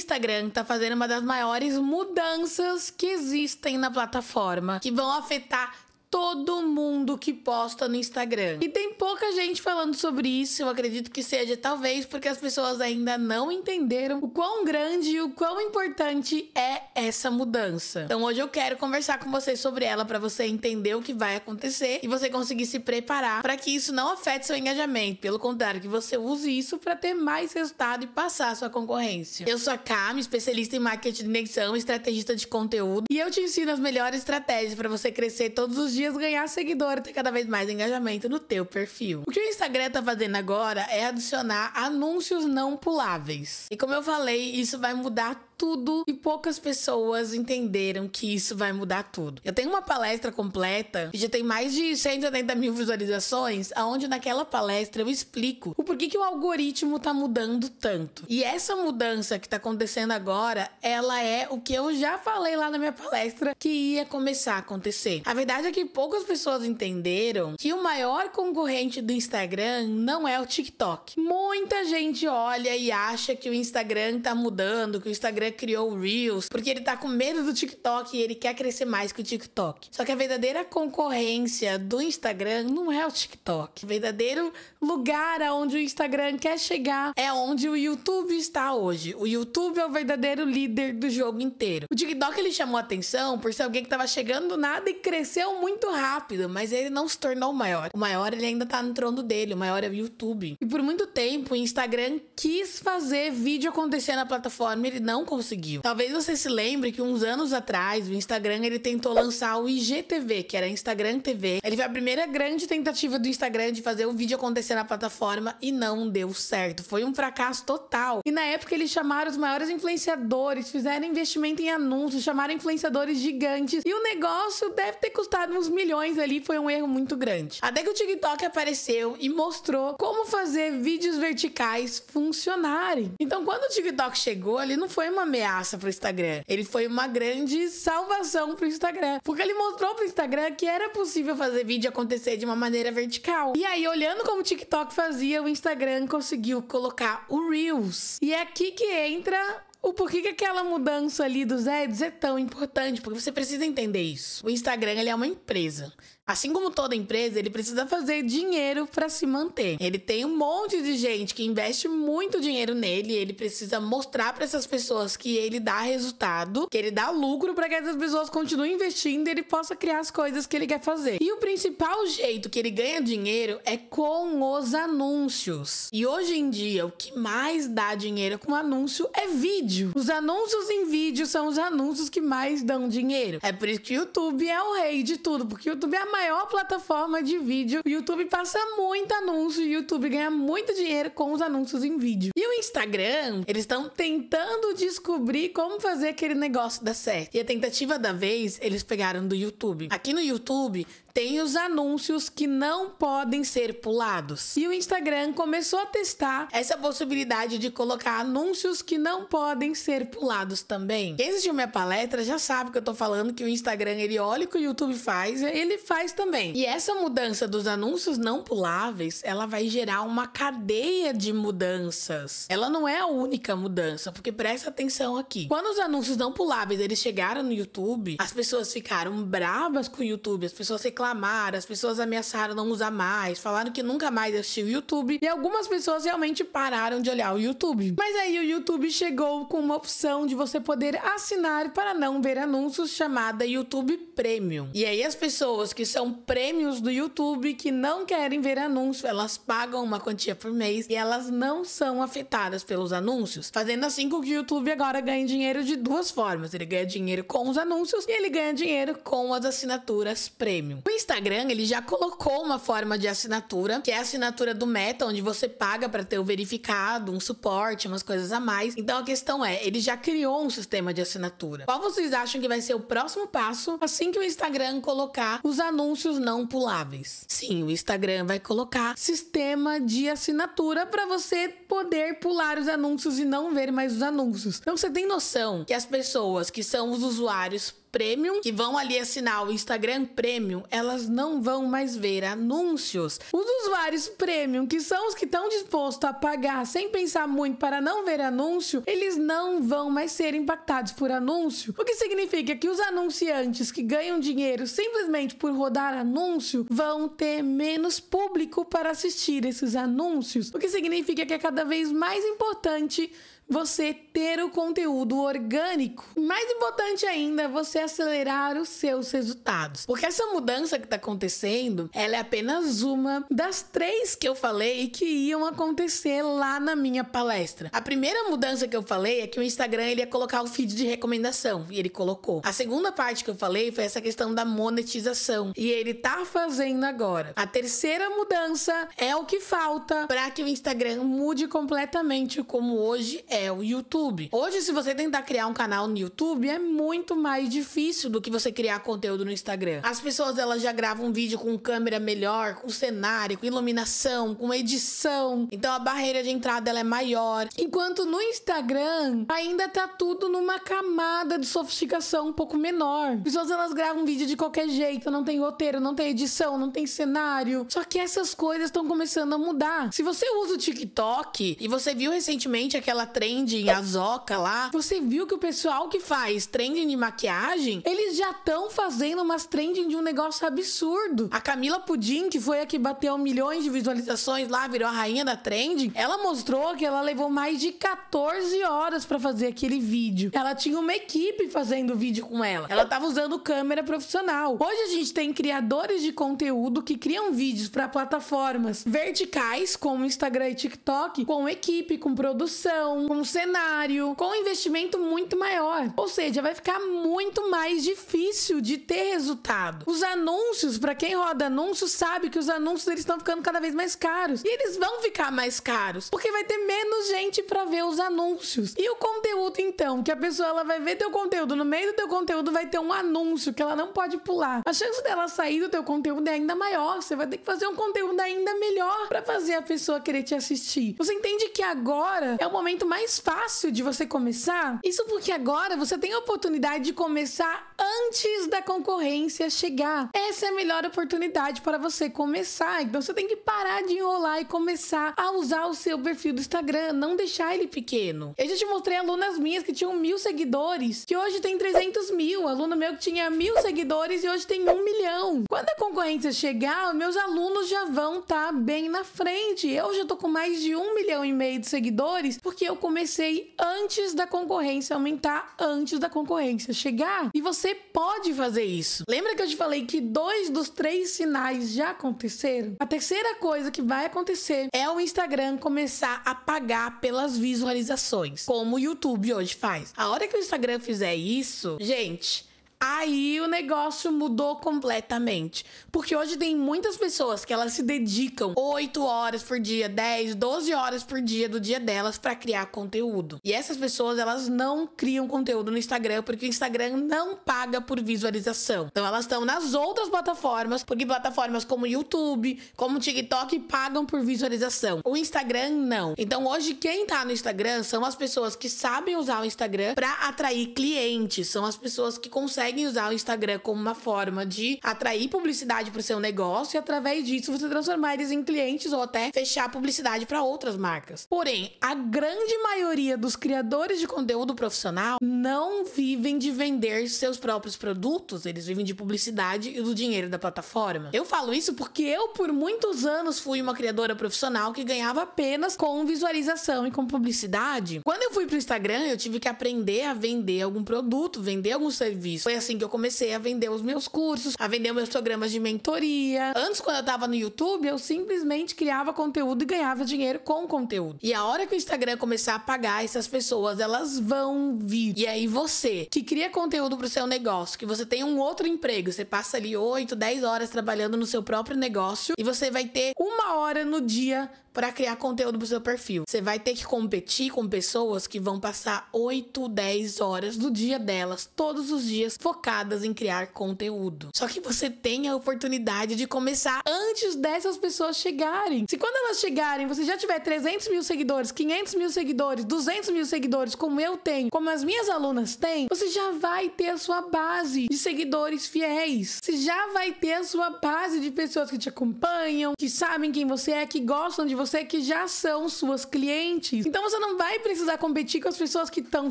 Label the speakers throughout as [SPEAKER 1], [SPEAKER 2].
[SPEAKER 1] Instagram está fazendo uma das maiores mudanças que existem na plataforma, que vão afetar todo mundo que posta no Instagram. E tem pouca gente falando sobre isso, eu acredito que seja talvez porque as pessoas ainda não entenderam o quão grande e o quão importante é essa mudança. Então hoje eu quero conversar com vocês sobre ela para você entender o que vai acontecer e você conseguir se preparar para que isso não afete seu engajamento, pelo contrário, que você use isso para ter mais resultado e passar a sua concorrência. Eu sou a Cam, especialista em marketing de conexão, estrategista de conteúdo, e eu te ensino as melhores estratégias para você crescer todos os dias dias ganhar seguidor e ter cada vez mais engajamento no teu perfil. O que o Instagram está fazendo agora é adicionar anúncios não puláveis. E como eu falei, isso vai mudar tudo e poucas pessoas entenderam que isso vai mudar tudo. Eu tenho uma palestra completa que já tem mais de 180 mil visualizações, aonde naquela palestra eu explico o porquê que o algoritmo tá mudando tanto. E essa mudança que tá acontecendo agora, ela é o que eu já falei lá na minha palestra que ia começar a acontecer. A verdade é que poucas pessoas entenderam que o maior concorrente do Instagram não é o TikTok. Muita gente olha e acha que o Instagram tá mudando, que o Instagram Instagram criou o Reels, porque ele tá com medo do TikTok e ele quer crescer mais que o TikTok. Só que a verdadeira concorrência do Instagram não é o TikTok. O verdadeiro lugar aonde o Instagram quer chegar é onde o YouTube está hoje. O YouTube é o verdadeiro líder do jogo inteiro. O TikTok ele chamou atenção por ser alguém que tava chegando do nada e cresceu muito rápido, mas ele não se tornou o maior. O maior ele ainda tá no trono dele, o maior é o YouTube. E por muito tempo o Instagram quis fazer vídeo acontecer na plataforma, ele não conseguiu conseguiu. Talvez você se lembre que uns anos atrás o Instagram ele tentou lançar o IGTV, que era Instagram TV. Ele foi a primeira grande tentativa do Instagram de fazer um vídeo acontecer na plataforma e não deu certo. Foi um fracasso total. E na época eles chamaram os maiores influenciadores, fizeram investimento em anúncios, chamaram influenciadores gigantes e o negócio deve ter custado uns milhões ali, foi um erro muito grande. Até que o TikTok apareceu e mostrou como fazer vídeos verticais funcionarem. Então quando o TikTok chegou, ele não foi uma uma ameaça pro Instagram. Ele foi uma grande salvação pro Instagram. Porque ele mostrou pro Instagram que era possível fazer vídeo acontecer de uma maneira vertical. E aí, olhando como o TikTok fazia, o Instagram conseguiu colocar o Reels. E é aqui que entra o porquê que aquela mudança ali dos ads é tão importante, porque você precisa entender isso. O Instagram ele é uma empresa. Assim como toda empresa, ele precisa fazer dinheiro para se manter. Ele tem um monte de gente que investe muito dinheiro nele, ele precisa mostrar para essas pessoas que ele dá resultado, que ele dá lucro para que essas pessoas continuem investindo e ele possa criar as coisas que ele quer fazer. E o principal jeito que ele ganha dinheiro é com os anúncios. E hoje em dia, o que mais dá dinheiro com anúncio é vídeo vídeo. Os anúncios em vídeo são os anúncios que mais dão dinheiro. É por isso que o YouTube é o rei de tudo, porque o YouTube é a maior plataforma de vídeo. O YouTube passa muito anúncio e o YouTube ganha muito dinheiro com os anúncios em vídeo. E o Instagram, eles estão tentando descobrir como fazer aquele negócio dar certo. E a tentativa da vez, eles pegaram do YouTube. Aqui no YouTube tem os anúncios que não podem ser pulados. E o Instagram começou a testar essa possibilidade de colocar anúncios que não podem ser pulados também. Quem assistiu minha palestra já sabe que eu tô falando que o Instagram ele olha o que o YouTube faz, é, ele faz também. E essa mudança dos anúncios não puláveis, ela vai gerar uma cadeia de mudanças. Ela não é a única mudança, porque presta atenção aqui. Quando os anúncios não puláveis eles chegaram no YouTube, as pessoas ficaram bravas com o YouTube, as pessoas reclamaram reclamaram, as pessoas ameaçaram não usar mais, falaram que nunca mais assistiu o YouTube e algumas pessoas realmente pararam de olhar o YouTube. Mas aí o YouTube chegou com uma opção de você poder assinar para não ver anúncios chamada YouTube Premium. E aí as pessoas que são prêmios do YouTube que não querem ver anúncio, elas pagam uma quantia por mês e elas não são afetadas pelos anúncios, fazendo assim com que o YouTube agora ganhe dinheiro de duas formas. Ele ganha dinheiro com os anúncios e ele ganha dinheiro com as assinaturas premium. O Instagram, ele já colocou uma forma de assinatura, que é a assinatura do Meta, onde você paga para ter o verificado, um suporte, umas coisas a mais. Então a questão é, ele já criou um sistema de assinatura. Qual vocês acham que vai ser o próximo passo assim que o Instagram colocar os anúncios não puláveis? Sim, o Instagram vai colocar sistema de assinatura para você poder pular os anúncios e não ver mais os anúncios. Então você tem noção que as pessoas que são os usuários premium, que vão ali assinar o Instagram premium, elas não vão mais ver anúncios. Os usuários premium, que são os que estão dispostos a pagar sem pensar muito para não ver anúncio, eles não vão mais ser impactados por anúncio. O que significa que os anunciantes que ganham dinheiro simplesmente por rodar anúncio vão ter menos público para assistir esses anúncios. O que significa que é cada vez mais importante você ter o conteúdo orgânico. Mais importante ainda, é você acelerar os seus resultados. Porque essa mudança que está acontecendo, ela é apenas uma das três que eu falei que iam acontecer lá na minha palestra. A primeira mudança que eu falei é que o Instagram ele ia colocar o feed de recomendação e ele colocou. A segunda parte que eu falei foi essa questão da monetização e ele tá fazendo agora. A terceira mudança é o que falta para que o Instagram mude completamente como hoje é é o YouTube. Hoje, se você tentar criar um canal no YouTube, é muito mais difícil do que você criar conteúdo no Instagram. As pessoas elas já gravam um vídeo com câmera melhor, com cenário, com iluminação, com edição. Então a barreira de entrada ela é maior. Enquanto no Instagram ainda tá tudo numa camada de sofisticação um pouco menor. As pessoas elas gravam um vídeo de qualquer jeito, não tem roteiro, não tem edição, não tem cenário. Só que essas coisas estão começando a mudar. Se você usa o TikTok e você viu recentemente aquela trend trending, a Zoca lá, você viu que o pessoal que faz trending de maquiagem, eles já estão fazendo umas trending de um negócio absurdo. A Camila Pudim, que foi a que bateu milhões de visualizações lá, virou a rainha da trending, ela mostrou que ela levou mais de 14 horas para fazer aquele vídeo. Ela tinha uma equipe fazendo vídeo com ela. Ela tava usando câmera profissional. Hoje a gente tem criadores de conteúdo que criam vídeos para plataformas verticais como Instagram e TikTok, com equipe, com produção, com um cenário, com investimento muito maior. Ou seja, vai ficar muito mais difícil de ter resultado. Os anúncios, para quem roda anúncios, sabe que os anúncios eles estão ficando cada vez mais caros. E eles vão ficar mais caros, porque vai ter menos gente para ver os anúncios. E o conteúdo então, que a pessoa ela vai ver teu conteúdo, no meio do teu conteúdo vai ter um anúncio que ela não pode pular. A chance dela sair do teu conteúdo é ainda maior. Você vai ter que fazer um conteúdo ainda melhor para fazer a pessoa querer te assistir. Você entende que agora é o momento mais mais fácil de você começar? Isso porque agora você tem a oportunidade de começar antes da concorrência chegar. Essa é a melhor oportunidade para você começar. Então você tem que parar de enrolar e começar a usar o seu perfil do Instagram, não deixar ele pequeno. Eu já te mostrei alunas minhas que tinham mil seguidores, que hoje tem 300 mil. Aluno meu que tinha mil seguidores e hoje tem um milhão. Quando a concorrência chegar, meus alunos já vão estar tá bem na frente. Eu já tô com mais de um milhão e meio de seguidores porque eu comecei antes da concorrência aumentar, antes da concorrência chegar. E você você pode fazer isso. Lembra que eu te falei que dois dos três sinais já aconteceram? A terceira coisa que vai acontecer é o Instagram começar a pagar pelas visualizações, como o YouTube hoje faz. A hora que o Instagram fizer isso, gente, Aí o negócio mudou completamente. Porque hoje tem muitas pessoas que elas se dedicam 8 horas por dia, 10, 12 horas por dia do dia delas para criar conteúdo. E essas pessoas, elas não criam conteúdo no Instagram porque o Instagram não paga por visualização. Então elas estão nas outras plataformas, porque plataformas como YouTube, como TikTok pagam por visualização. O Instagram não. Então hoje quem tá no Instagram são as pessoas que sabem usar o Instagram para atrair clientes, são as pessoas que conseguem conseguem usar o Instagram como uma forma de atrair publicidade para o seu negócio e através disso você transformar eles em clientes ou até fechar publicidade para outras marcas. Porém, a grande maioria dos criadores de conteúdo profissional não vivem de vender seus próprios produtos, eles vivem de publicidade e do dinheiro da plataforma. Eu falo isso porque eu, por muitos anos, fui uma criadora profissional que ganhava apenas com visualização e com publicidade. Quando eu fui para o Instagram, eu tive que aprender a vender algum produto, vender algum serviço. Foi assim que eu comecei a vender os meus cursos, a vender meus programas de mentoria. Antes, quando eu tava no YouTube, eu simplesmente criava conteúdo e ganhava dinheiro com o conteúdo. E a hora que o Instagram começar a pagar essas pessoas, elas vão vir. E aí você, que cria conteúdo pro seu negócio, que você tem um outro emprego, você passa ali 8, 10 horas trabalhando no seu próprio negócio e você vai ter uma hora no dia para criar conteúdo pro seu perfil. Você vai ter que competir com pessoas que vão passar 8, 10 horas do dia delas, todos os dias, focadas em criar conteúdo. Só que você tem a oportunidade de começar antes dessas pessoas chegarem. Se quando elas chegarem, você já tiver 300 mil seguidores, 500 mil seguidores, 200 mil seguidores, como eu tenho, como as minhas alunas têm, você já vai ter a sua base de seguidores fiéis. Você já vai ter a sua base de pessoas que te acompanham, que sabem quem você é, que gostam de você é que já são suas clientes. Então você não vai precisar competir com as pessoas que estão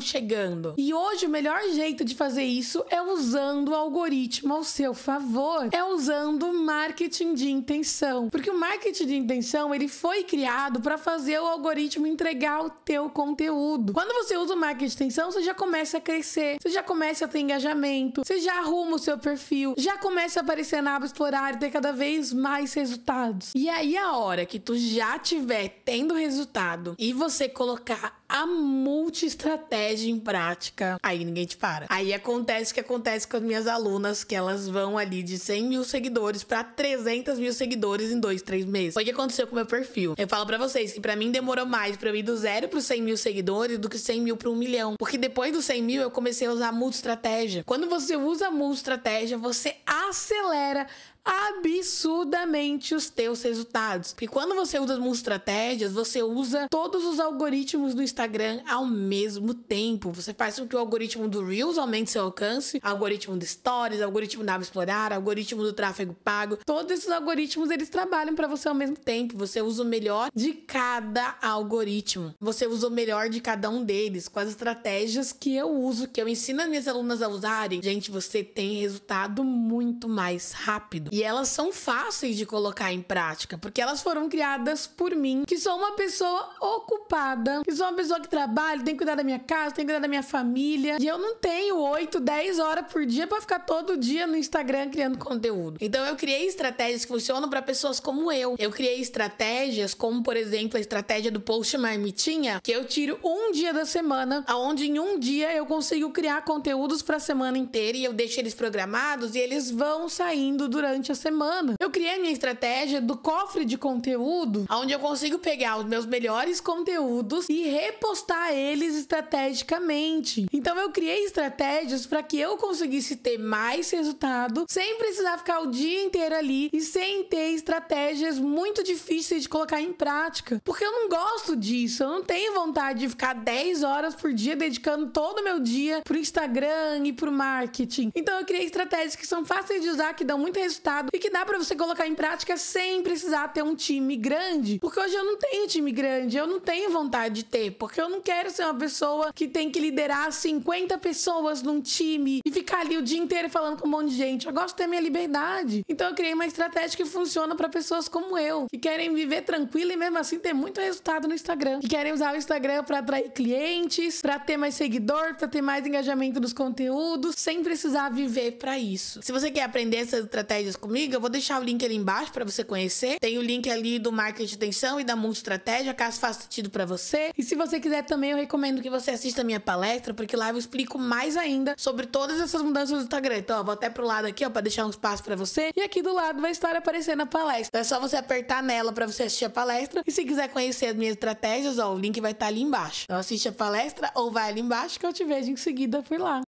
[SPEAKER 1] chegando. E hoje o melhor jeito de fazer isso é usando o algoritmo ao seu favor. É usando marketing de intenção. Porque o marketing de intenção, ele foi criado para fazer o algoritmo entregar o teu conteúdo. Quando você usa o marketing de intenção, você já começa a crescer, você já começa a ter engajamento, você já arruma o seu perfil, já começa a aparecer na aba explorar e ter cada vez mais resultados. E aí a hora que tu já tiver tendo resultado e você colocar a multi-estratégia em prática, aí ninguém te para. Aí acontece o que acontece com as minhas alunas, que elas vão ali de 100 mil seguidores para 300 mil seguidores em dois, três meses. Foi o que aconteceu com o meu perfil. Eu falo para vocês que para mim demorou mais para eu ir do zero pro 100 mil seguidores do que 100 mil para um milhão. Porque depois dos 100 mil eu comecei a usar multi-estratégia. Quando você usa multi-estratégia, você acelera absurdamente os teus resultados. Porque quando você usa as estratégias, você usa todos os algoritmos do Instagram ao mesmo tempo. Você faz com que o algoritmo do Reels aumente seu alcance, algoritmo do Stories, algoritmo da Explorar, algoritmo do tráfego pago. Todos esses algoritmos eles trabalham para você ao mesmo tempo. Você usa o melhor de cada algoritmo. Você usa o melhor de cada um deles, com as estratégias que eu uso, que eu ensino as minhas alunas a usarem. Gente, você tem resultado muito muito mais rápido. E elas são fáceis de colocar em prática, porque elas foram criadas por mim, que sou uma pessoa ocupada, que sou uma pessoa que trabalha, tem que cuidar da minha casa, tem que cuidar da minha família. E eu não tenho 8, 10 horas por dia para ficar todo dia no Instagram criando conteúdo. Então eu criei estratégias que funcionam para pessoas como eu. Eu criei estratégias como, por exemplo, a estratégia do post marmitinha, que eu tiro um dia da semana, aonde em um dia eu consigo criar conteúdos para a semana inteira e eu deixo eles programados e eles vão saindo durante a semana. Eu criei a minha estratégia do cofre de conteúdo, onde eu consigo pegar os meus melhores conteúdos e repostar eles estrategicamente. Então eu criei estratégias para que eu conseguisse ter mais resultado sem precisar ficar o dia inteiro ali e sem ter estratégias muito difíceis de colocar em prática. Porque eu não gosto disso, eu não tenho vontade de ficar 10 horas por dia dedicando todo o meu dia pro Instagram e pro marketing. Então eu criei estratégias que são fáceis fáceis de usar, que dão muito resultado e que dá para você colocar em prática sem precisar ter um time grande. Porque hoje eu não tenho time grande, eu não tenho vontade de ter, porque eu não quero ser uma pessoa que tem que liderar 50 pessoas num time e ficar ali o dia inteiro falando com um monte de gente. Eu gosto de ter minha liberdade. Então eu criei uma estratégia que funciona para pessoas como eu, que querem viver tranquilo e mesmo assim ter muito resultado no Instagram, que querem usar o Instagram para atrair clientes, para ter mais seguidor, para ter mais engajamento nos conteúdos, sem precisar viver para isso. Se você quer aprender essas estratégias comigo, eu vou deixar o link ali embaixo para você conhecer. Tem o link ali do marketing de atenção e da multi-estratégia, caso faça sentido para você. E se você quiser também, eu recomendo que você assista a minha palestra, porque lá eu explico mais ainda sobre todas essas mudanças do Instagram. Então, ó, vou até pro lado aqui, ó, para deixar um espaço para você. E aqui do lado vai estar aparecendo a palestra. Então, é só você apertar nela para você assistir a palestra. E se quiser conhecer as minhas estratégias, ó, o link vai estar tá ali embaixo. Então assiste a palestra ou vai ali embaixo que eu te vejo em seguida por lá.